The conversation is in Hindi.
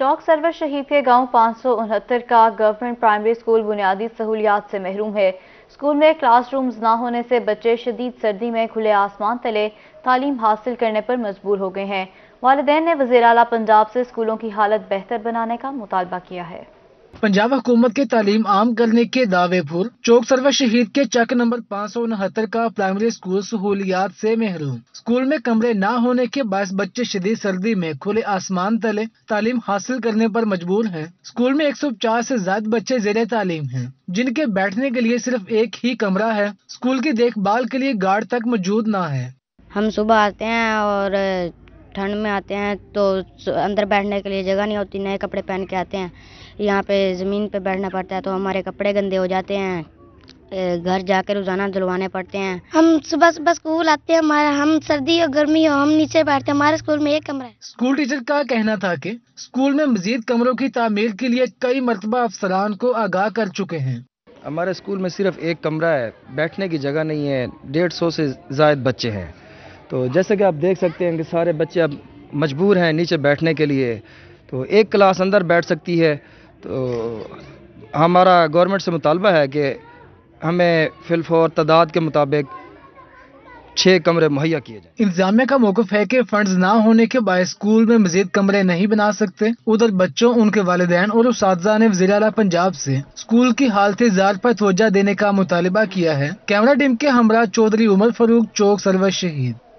चौक सरवर के गांव पाँच का गवर्नमेंट प्राइमरी स्कूल बुनियादी सहूलियात से महरूम है स्कूल में क्लासरूम्स ना होने से बच्चे शदीद सर्दी में खुले आसमान तले तालीम हासिल करने पर मजबूर हो गए हैं वालदेन ने वजीर पंजाब से स्कूलों की हालत बेहतर बनाने का मुतालबा किया है पंजाब हुकूमत के तालीम आम करने के दावे पर चौक सरवा शहीद के चक नंबर पाँच सौ उनहत्तर का प्राइमरी स्कूल सहूलियात से महरूम स्कूल में कमरे न होने के बायस बच्चे शदीद सर्दी में खुले आसमान तले तालीम हासिल करने पर मजबूर हैं स्कूल में एक सौ पचास से ज्यादा बच्चे जेर तालीम हैं जिनके बैठने के लिए सिर्फ एक ही कमरा है स्कूल की देखभाल के लिए गार्ड तक मौजूद न है हम सुबह आते हैं और ठंड में आते हैं तो अंदर बैठने के लिए जगह नहीं होती नए कपड़े पहन के आते हैं यहाँ पे ज़मीन पे बैठना पड़ता है तो हमारे कपड़े गंदे हो जाते हैं घर जाकर रोज़ाना धुलवाने पड़ते हैं हम सुबह सुबह स्कूल आते हैं हमारा हम सर्दी हो गर्मी हो हम नीचे बैठते हैं हमारे स्कूल में एक कमरा है स्कूल टीचर का कहना था कि स्कूल में मजीद कमरों की तामीर के लिए कई मरतबा अफसरान को आगाह कर चुके हैं हमारे स्कूल में सिर्फ एक कमरा है बैठने की जगह नहीं है डेढ़ सौ से जायद बच्चे हैं तो जैसे कि आप देख सकते हैं कि सारे बच्चे अब मजबूर हैं नीचे बैठने के लिए तो एक क्लास अंदर बैठ सकती है तो हमारा गवर्नमेंट से मुतालबा है कि हमें फिलफौर तादाद के मुताबिक छः कमरे मुहैया किए जाए इंतजामिया का मौकफ है कि फंड्स ना होने के बाद स्कूल में मजीद कमरे नहीं बना सकते उधर बच्चों उनके वालदेन और उस ने वजी अला पंजाब से स्कूल की हालत जार पर तोजा देने का मुतालबा किया है कैमरा टीम के हमरा चौधरी उमर फरूक चौक सरवर शहीद